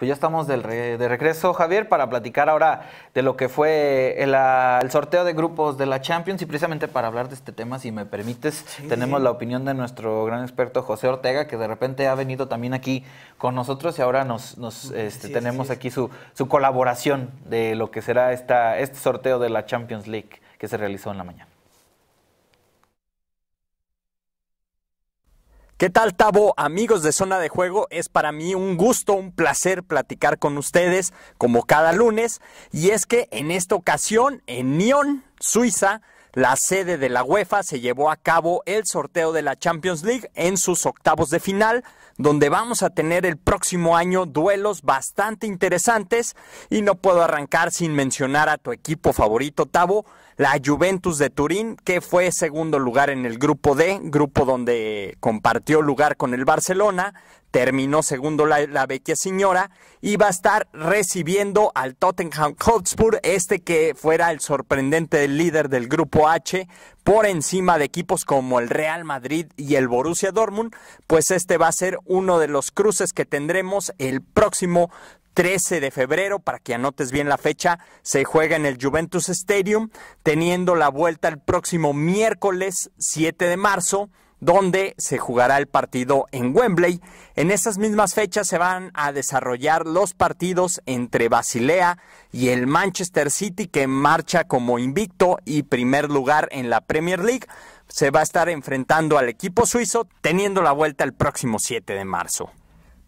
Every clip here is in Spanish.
Pues ya estamos de, regreso, Javier, para platicar ahora de lo que fue ah, el, sorteo de grupos de la Champions y precisamente para hablar de este tema, si me permites, tenemos la opinión de nuestro gran experto José Ortega, que de repente ha venido también aquí con nosotros y ahora nos, este, tenemos aquí su, colaboración de lo que será esta, este sorteo de la Champions League que se realizó en la mañana. ¿Qué tal, Tavo? Amigos de Zona de Juego, es para mí un gusto, un placer platicar con ustedes como cada lunes. Y es que en esta ocasión, en Nyon, Suiza, la sede de la UEFA se llevó a cabo el sorteo de la Champions League en sus octavos de final, donde vamos a tener el próximo año duelos bastante interesantes y no puedo arrancar sin mencionar a tu equipo favorito Tavo, la Juventus de Turín, que fue segundo lugar en el grupo D, grupo donde compartió lugar con el Barcelona, terminó segundo la, vecchia señora y va a estar recibiendo al Tottenham Hotspur, este que fuera el sorprendente líder del grupo H por encima de equipos como el Real Madrid y el Borussia Dortmund, pues este va a ser uno de los cruces que tendremos el próximo 13 de febrero, para que anotes bien la fecha, se juega en el Juventus Stadium, teniendo la vuelta el próximo miércoles 7 de marzo, donde se jugará el partido en Wembley. En esas mismas fechas se van a desarrollar los partidos entre Basilea y el Manchester City, que marcha como invicto y primer lugar en la Premier League. Se va a estar enfrentando al equipo suizo, teniendo la vuelta el próximo 7 de marzo.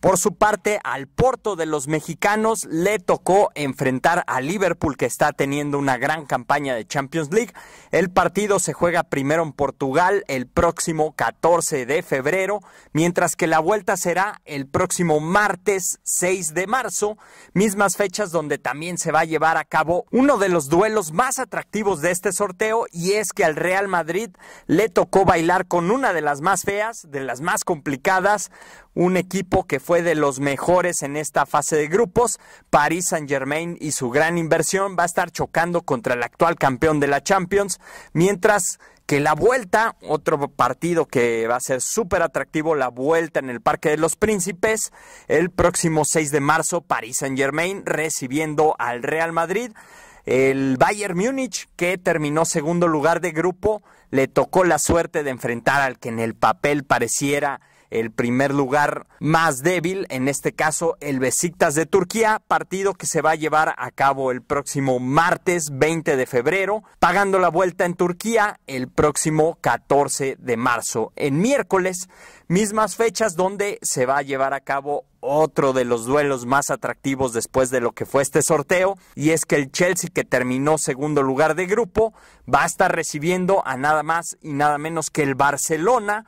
Por su parte, al Porto de los mexicanos le tocó enfrentar a Liverpool que está teniendo una gran campaña de Champions League. El partido se juega primero en Portugal el próximo 14 de febrero, mientras que la vuelta será el próximo martes 6 de marzo, mismas fechas donde también se va a llevar a cabo uno de los duelos más atractivos de este sorteo y es que al Real Madrid le tocó bailar con una de las más feas, de las más complicadas, un equipo que fue de los mejores en esta fase de grupos. Paris Saint Germain y su gran inversión va a estar chocando contra el actual campeón de la Champions, mientras que la vuelta, otro partido que va a ser súper atractivo, la vuelta en el Parque de los Príncipes, el próximo 6 de marzo, Paris Saint Germain recibiendo al Real Madrid. El Bayern Múnich, que terminó segundo lugar de grupo, le tocó la suerte de enfrentar al que en el papel pareciera el primer lugar más débil, en este caso el Besiktas de Turquía, partido que se va a llevar a cabo el próximo martes 20 de febrero, pagando la vuelta en Turquía el próximo 14 de marzo. En miércoles, mismas fechas donde se va a llevar a cabo otro de los duelos más atractivos después de lo que fue este sorteo, y es que el Chelsea, que terminó segundo lugar de grupo, va a estar recibiendo a nada más y nada menos que el Barcelona,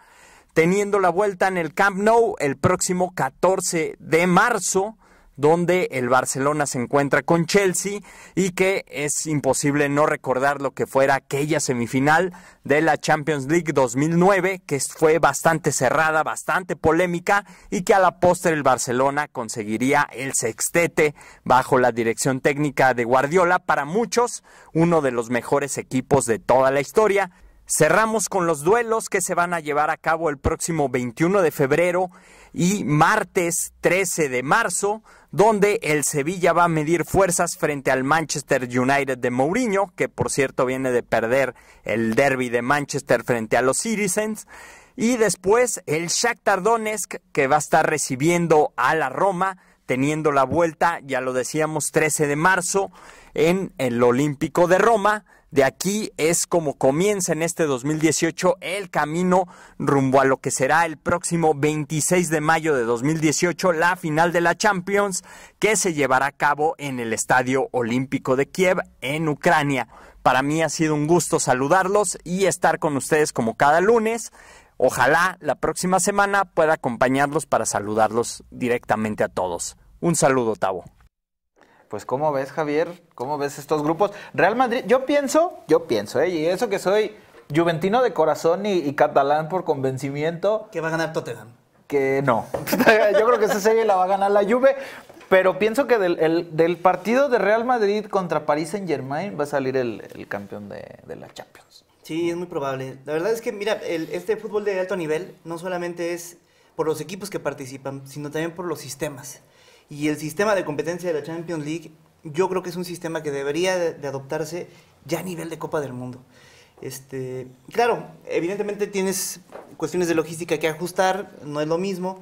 teniendo la vuelta en el Camp Nou el próximo 14 de marzo donde el Barcelona se encuentra con Chelsea y que es imposible no recordar lo que fuera aquella semifinal de la Champions League 2009, que fue bastante cerrada, bastante polémica y que a la postre el Barcelona conseguiría el sextete bajo la dirección técnica de Guardiola, para muchos uno de los mejores equipos de toda la historia Cerramos con los duelos que se van a llevar a cabo el próximo 21 de febrero y martes 13 de marzo, donde el Sevilla va a medir fuerzas frente al Manchester United de Mourinho, que por cierto viene de perder el derby de Manchester frente a los Citizens. Y después el Shakhtar Donetsk, que va a estar recibiendo a la Roma, teniendo la vuelta, ya lo decíamos, 13 de marzo en el Olímpico de Roma de aquí es como comienza en este 2018 el camino rumbo a lo que será el próximo 26 de mayo de 2018, la final de la Champions, que se llevará a cabo en el Estadio Olímpico de Kiev, en Ucrania. Para mí ha sido un gusto saludarlos y estar con ustedes como cada lunes. Ojalá la próxima semana pueda acompañarlos para saludarlos directamente a todos. Un saludo, Tavo. Pues ¿cómo ves, Javier? ¿Cómo ves estos grupos? Real Madrid, yo pienso, yo pienso, ¿eh? y eso que soy juventino de corazón y, catalán por convencimiento. Que va a ganar Tottenham. Que no. yo creo que esa serie la va a ganar la Juve, pero pienso que del, partido de Real Madrid contra París Saint Germain va a salir el, campeón de, la Champions. Sí, es muy probable. La verdad es que, mira, este fútbol de alto nivel no solamente es por los equipos que participan, sino también por los sistemas. Y el sistema de competencia de la Champions League, yo creo que es un sistema que debería de adoptarse ya a nivel de Copa del Mundo. Este, claro, evidentemente tienes cuestiones de logística que ajustar, no es lo mismo.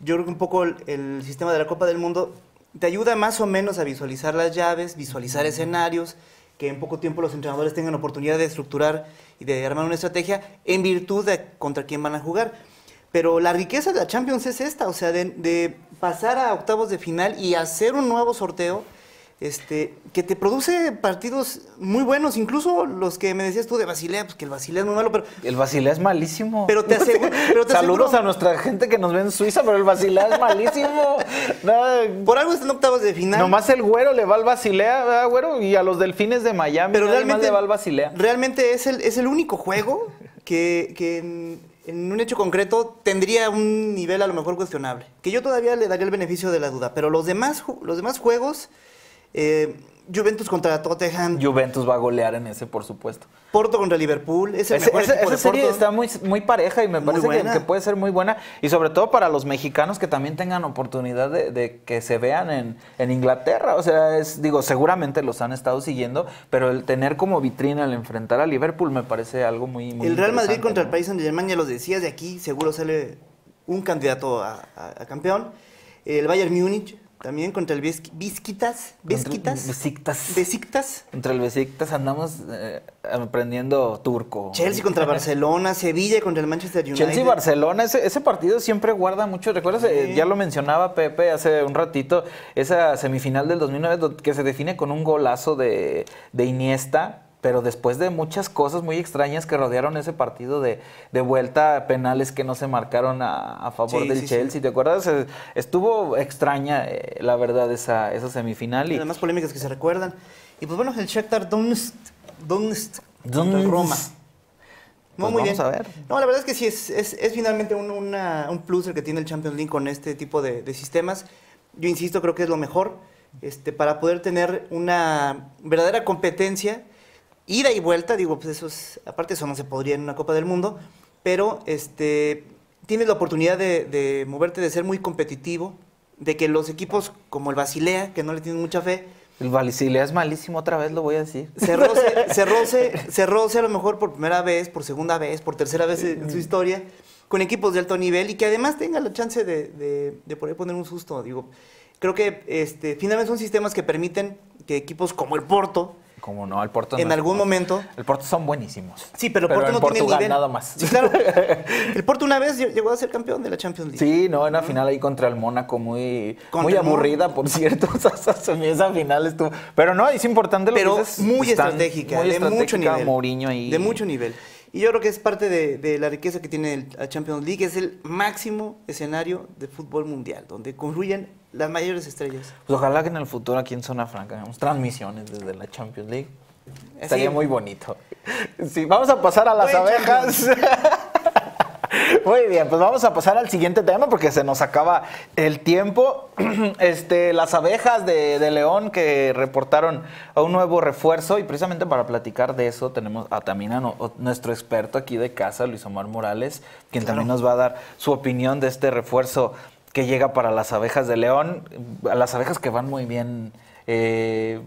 Yo creo que un poco el, el sistema de la Copa del Mundo te ayuda más o menos a visualizar las llaves, visualizar escenarios, que en poco tiempo los entrenadores tengan oportunidad de estructurar y de armar una estrategia en virtud de contra quién van a jugar. Pero la riqueza de la Champions es esta, o sea, de, pasar a octavos de final y hacer un nuevo sorteo este, que te produce partidos muy buenos, incluso los que me decías tú de Basilea, pues que el Basilea es muy malo, pero... El Basilea es malísimo. Pero te, aseguro, Saludos a nuestra gente que nos ve en Suiza, pero el Basilea es malísimo. por algo están octavos de final. Nomás el Güero le va al Basilea, ¿verdad, Güero? Y a los Delfines de Miami pero realmente, le va al Basilea. Realmente es el, es el único juego que, que en un hecho concreto tendría un nivel a lo mejor cuestionable, que yo todavía le daría el beneficio de la duda, pero los demás, los demás juegos... Eh, Juventus contra Tottenham. Juventus va a golear en ese, por supuesto. Porto contra Liverpool. esa serie está muy, muy pareja y me parece que, puede ser muy buena. Y sobre todo para los mexicanos que también tengan oportunidad de, que se vean en, Inglaterra. O sea, es, digo, seguramente los han estado siguiendo, pero el tener como vitrina al enfrentar a Liverpool me parece algo muy, muy El Real Madrid contra el país de Alemania, los decías de aquí, seguro sale un candidato a, a campeón. El Bayern Múnich también contra el bisquitas Vizquitas. Besiktas. Besiktas. Contra el Besiktas andamos eh, aprendiendo turco. Chelsea contra Barcelona, Sevilla contra el Manchester United. Chelsea-Barcelona, ese, ese, partido siempre guarda mucho. ¿Recuerdas? Eh, ya lo mencionaba Pepe hace un ratito, esa semifinal del 2009 que se define con un golazo de, de Iniesta pero después de muchas cosas muy extrañas que rodearon ese partido de, de vuelta, penales que no se marcaron a, favor del Chelsea, ¿te acuerdas? Estuvo extraña, eh, la verdad, esa, esa semifinal. Y además polémicas que se recuerdan. Y pues bueno, el Shakhtar Donetsk, Donetsk, Dunst Roma. no pues muy bien. a ver. No, la verdad es que sí, es, finalmente un, plus el que tiene el Champions League con este tipo de, de, sistemas. Yo insisto, creo que es lo mejor este, para poder tener una verdadera competencia ida y vuelta, digo, pues eso es, aparte eso no se podría en una Copa del Mundo, pero este, tienes la oportunidad de, moverte, de ser muy competitivo, de que los equipos como el Basilea, que no le tienen mucha fe, el Basilea es malísimo, otra vez lo voy a decir. Se roce, se a lo mejor por primera vez, por segunda vez, por tercera vez en su historia, con equipos de alto nivel y que además tenga la chance de, de, poner un susto. Digo, creo que este, finalmente son sistemas que permiten que equipos como el Porto, como no, el Porto. En algún momento. El Porto son buenísimos. Sí, pero el Porto no tiene nada más. claro. El Porto una vez llegó a ser campeón de la Champions League. Sí, no, en la final ahí contra el Mónaco, muy, muy aburrida, por cierto. esa final estuvo. Pero no, es importante lo pero que muy, estratégica, muy estratégica, de mucho nivel. De mucho nivel. Y yo creo que es parte de, de, la riqueza que tiene la Champions League. Es el máximo escenario de fútbol mundial, donde confluyen las mayores estrellas. Pues ojalá que en el futuro aquí en Zona Franca hagamos transmisiones desde la Champions League. Estaría muy bonito. Sí, vamos a pasar a las abejas. Muy bien, pues vamos a pasar al siguiente tema porque se nos acaba el tiempo. Este, las abejas de, León que reportaron a un nuevo refuerzo y precisamente para platicar de eso tenemos a, Tamina, nuestro experto aquí de casa, Luis Omar Morales, quien también nos va a dar su opinión de este refuerzo que llega para las abejas de León, las abejas que van muy bien, eh,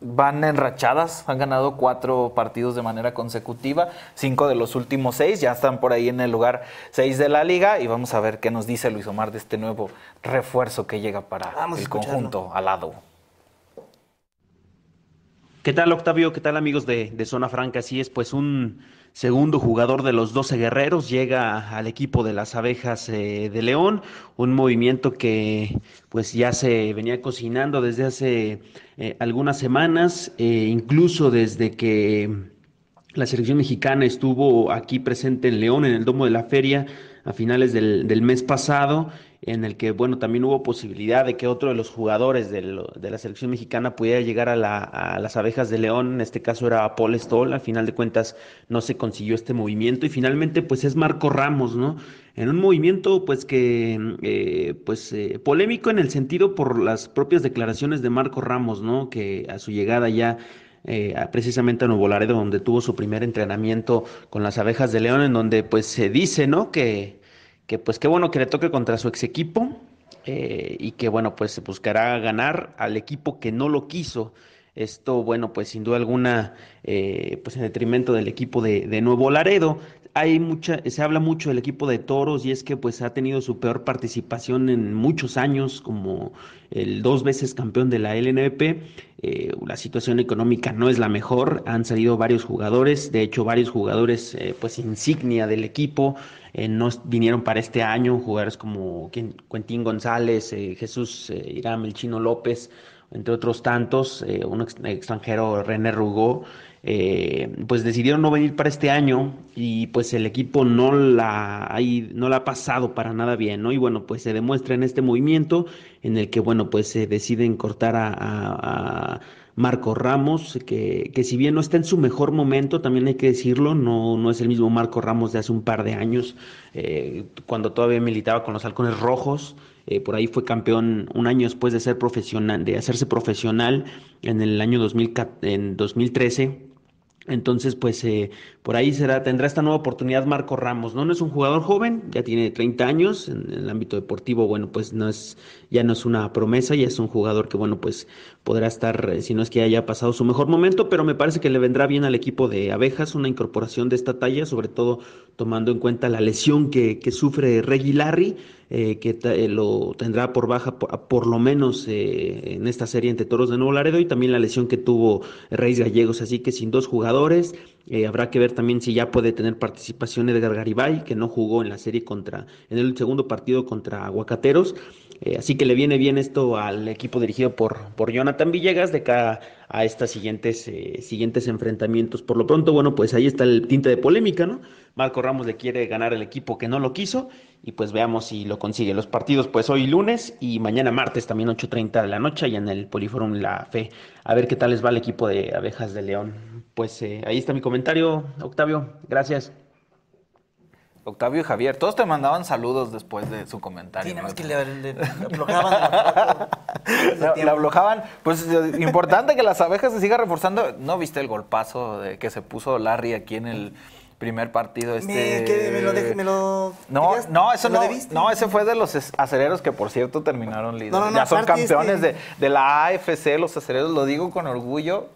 van enrachadas, han ganado cuatro partidos de manera consecutiva, cinco de los últimos seis, ya están por ahí en el lugar seis de la liga y vamos a ver qué nos dice Luis Omar de este nuevo refuerzo que llega para el conjunto al lado. ¿Qué tal Octavio? ¿Qué tal amigos de, de Zona Franca? Así es, pues un segundo jugador de los 12 guerreros, llega al equipo de las abejas eh, de León, un movimiento que pues ya se venía cocinando desde hace eh, algunas semanas, eh, incluso desde que la selección mexicana estuvo aquí presente en León, en el Domo de la Feria, a finales del, del mes pasado en el que, bueno, también hubo posibilidad de que otro de los jugadores de, la selección mexicana pudiera llegar a, las abejas de León, en este caso era Paul Stoll, al final de cuentas no se consiguió este movimiento y finalmente pues es Marco Ramos, ¿no? En un movimiento pues que, eh, pues eh, polémico en el sentido por las propias declaraciones de Marco Ramos, ¿no? Que a su llegada ya eh, precisamente a Nuevo Laredo, donde tuvo su primer entrenamiento con las abejas de León, en donde pues se dice, ¿no? Que que pues qué bueno que le toque contra su ex equipo eh, y que bueno, pues se buscará ganar al equipo que no lo quiso. Esto, bueno, pues sin duda alguna, eh, pues en detrimento del equipo de, de, Nuevo Laredo hay mucha, se habla mucho del equipo de Toros y es que pues ha tenido su peor participación en muchos años como el dos veces campeón de la LNP. Eh, la situación económica no es la mejor, han salido varios jugadores, de hecho varios jugadores eh, pues insignia del equipo eh, no vinieron para este año, jugadores como Quentin González, Jesús Irán, el Chino López, entre otros tantos, un extranjero René Rugó eh, pues decidieron no venir para este año y pues el equipo no la, hay, no la ha pasado para nada bien, ¿no? Y bueno, pues se demuestra en este movimiento en el que, bueno, pues se deciden cortar a, Marco Ramos, que, que, si bien no está en su mejor momento, también hay que decirlo, no, no es el mismo Marco Ramos de hace un par de años, eh, cuando todavía militaba con los halcones rojos, eh, por ahí fue campeón un año después de ser profesional, de hacerse profesional en el año en 2013. Entonces, pues eh, por ahí será, tendrá esta nueva oportunidad Marco Ramos, ¿no? No es un jugador joven, ya tiene 30 años, en, el ámbito deportivo, bueno, pues no es, ya no es una promesa, ya es un jugador que, bueno, pues podrá estar, eh, si no es que haya pasado su mejor momento, pero me parece que le vendrá bien al equipo de abejas una incorporación de esta talla, sobre todo tomando en cuenta la lesión que, que sufre Reggie Larry. Eh, que eh, lo tendrá por baja por, lo menos eh, en esta serie entre Toros de Nuevo Laredo y también la lesión que tuvo Reis Gallegos. Así que sin dos jugadores, eh, habrá que ver también si ya puede tener participación Edgar Garibay, que no jugó en la serie contra, en el segundo partido contra Aguacateros. Eh, así que le viene bien esto al equipo dirigido por, por Jonathan Villegas de cara a estos siguientes, eh, siguientes enfrentamientos. Por lo pronto, bueno, pues ahí está el tinte de polémica, ¿no? Marco Ramos le quiere ganar el equipo que no lo quiso y pues veamos si lo consigue. Los partidos pues hoy lunes y mañana martes también 8.30 de la noche y en el Poliforum La Fe. A ver qué tal les va el equipo de Abejas de León pues eh, ahí está mi comentario, Octavio. Gracias. Octavio y Javier, todos te mandaban saludos después de su comentario. Sí, nada que le, le, la, la, Pues eh, importante que las abejas se sigan reforzando. ¿No viste el golpazo de que se puso Larry aquí en el primer partido este me, que me lo, me lo no no eso no no ese fue de los acereros que por cierto terminaron líderes ya son este, campeones de, de, la AFC los acereros lo digo con orgullo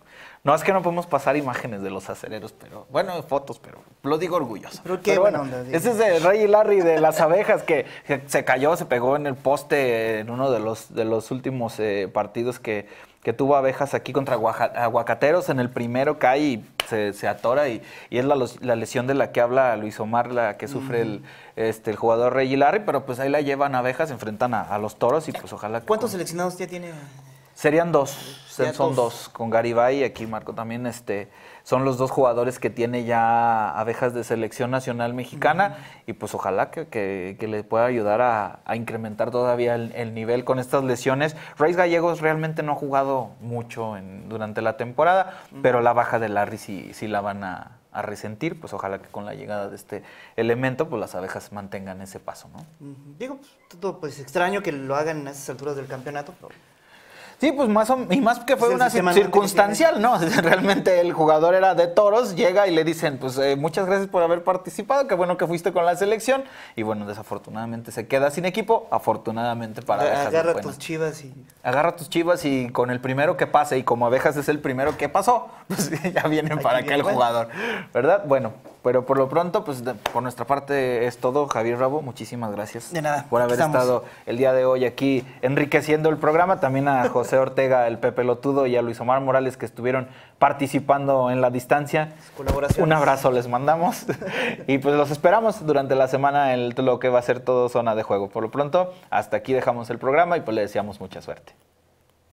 no, es que no podemos pasar imágenes de los acereros, pero bueno, fotos, pero lo digo orgulloso. Pero, qué bueno, ese es de rey y Larry de las abejas que se cayó, se pegó en el poste en uno de los, de los últimos eh, partidos que, que, tuvo abejas aquí contra aguacateros. En el primero cae y se, atora y, y es la, lesión de la que habla Luis Omar, la que sufre el, este, el jugador Rey y Larry, pero pues ahí la llevan abejas, enfrentan a, los toros y pues ojalá... ¿Cuántos seleccionados ya tiene? Serían dos, son dos. con Garibay y aquí Marco también. Este, son los dos jugadores que tiene ya abejas de selección nacional mexicana y pues ojalá que, que, le pueda ayudar a, incrementar todavía el, nivel con estas lesiones. Reyes Gallegos realmente no ha jugado mucho en, durante la temporada, pero la baja de Larry sí, la van a, resentir, pues ojalá que con la llegada de este elemento pues las abejas mantengan ese paso, ¿no? Digo, pues, todo, pues extraño que lo hagan en esas alturas del campeonato, pero... Sí, pues más y más que fue una circunstancial, ¿no? Realmente el jugador era de toros, llega y le dicen, pues eh, muchas gracias por haber participado, qué bueno que fuiste con la selección. Y bueno, desafortunadamente se queda sin equipo, afortunadamente para... Agarra, tus chivas y... Agarra tus chivas y con el primero que pase, y como abejas es el primero que pasó, pues ya vienen para acá el jugador, ¿verdad? Bueno, pero por lo pronto, pues por nuestra parte es todo. Javier Rabo, muchísimas gracias. De nada, por haber estado el día de hoy aquí enriqueciendo el programa. También a José Ortega, el Pepe Lotudo y a Luis Omar Morales que estuvieron participando en la distancia. Un abrazo les mandamos. y pues los esperamos durante la semana en lo que va a ser todo zona de juego. Por lo pronto, hasta aquí dejamos el programa y pues le deseamos mucha suerte.